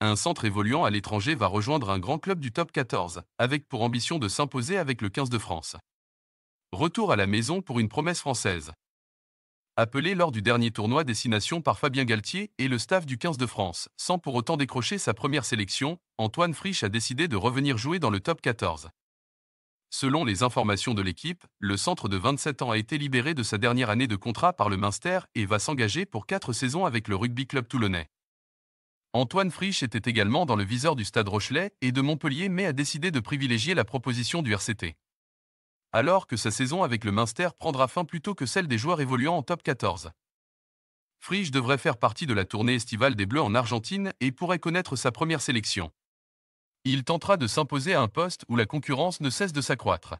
un centre évoluant à l'étranger va rejoindre un grand club du top 14, avec pour ambition de s'imposer avec le 15 de France. Retour à la maison pour une promesse française. Appelé lors du dernier tournoi Destination par Fabien Galtier et le staff du 15 de France, sans pour autant décrocher sa première sélection, Antoine Frisch a décidé de revenir jouer dans le top 14. Selon les informations de l'équipe, le centre de 27 ans a été libéré de sa dernière année de contrat par le Minster et va s'engager pour 4 saisons avec le Rugby Club Toulonnais. Antoine Frisch était également dans le viseur du Stade Rochelet et de Montpellier mais a décidé de privilégier la proposition du RCT. Alors que sa saison avec le Munster prendra fin plutôt que celle des joueurs évoluant en top 14. Frisch devrait faire partie de la tournée estivale des Bleus en Argentine et pourrait connaître sa première sélection. Il tentera de s'imposer à un poste où la concurrence ne cesse de s'accroître.